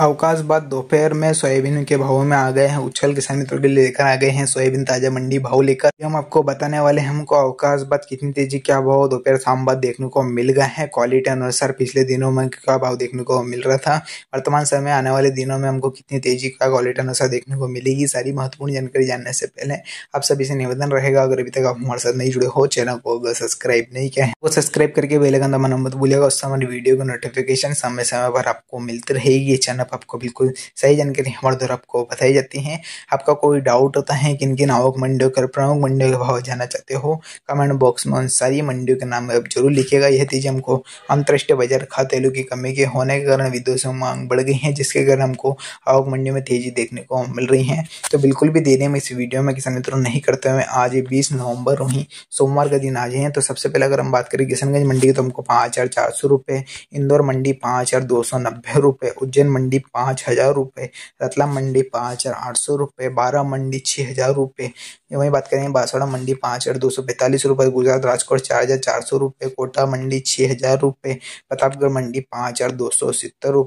अवकाश बाद दोपहर में सोयाबीन के भावों में आ गए हैं उछल किसान मित्रों के लिए लेकर आ गए हैं सोयाबीन ताजा मंडी भाव लेकर हम आपको बताने वाले हैं हमको अवकाश बाद कितनी तेजी क्या भाव दोपहर शाम बाद देखने को मिल गए हैं क्वालिटी अनुसार पिछले दिनों में क्या भाव देखने को मिल रहा था वर्तमान समय आने वाले दिनों में हमको कितनी तेजी का क्वालिटी अनुसार देखने को मिलेगी सारी महत्वपूर्ण जानकारी जानने से पहले आप सभी से निवेदन रहेगा अगर अभी तक आप हमारे साथ नहीं जुड़े हो चैनल को अगर सब्सक्राइब नहीं किया है वो तो सब्सक्राइब करके बेलगन दमन मत भूलेगा उस समय वीडियो का नोटिफिकेशन समय समय पर आपको मिलती रहेगी चैनल आप आपको बिल्कुल सही जानकारी हमारे द्वारा आपको बताई जाती है आपका कोई डाउट होता है किन किन आवक मंडियों कर प्रमुख मंडियों के भाव जाना चाहते हो कमेंट बॉक्स में उन सारी मंडियों के नाम आप जरूर लिखेगा यह चीज हमको अंतर्राष्ट्रीय बाजार खाद तेलू की कमी के होने के कारण विदेशों में मांग बढ़ गई है जिसके कारण हमको आवक मंडियों में तेजी देखने को मिल रही है तो बिल्कुल भी देने में इस वीडियो में किसान मित्रों नहीं करते हुए आज बीस नवंबर वहीं सोमवार का दिन आज है तो सबसे पहले अगर हम बात करें किशनगंज मंडी की तो हमको पाँच हजार चार सौ रुपये इंदौर मंडी पाँच हजार दो सौ नब्बे रुपये उज्जैन मंडी मंडी पाँच हज़ार रुपये रतलाम मंडी पाँच हज़ार आठ सौ रुपये बारह मंडी छः हज़ार रुपये वहीं बात करें बांसवाड़ा मंडी पाँच हज़ार दो सौ पैंतालीस रुपये गुजरात राजकोट चार हज़ार चार सौ रुपये कोटा मंडी छः हज़ार रुपये प्रतापगढ़ मंडी पाँच हज़ार दो सौ सत्तर रुपये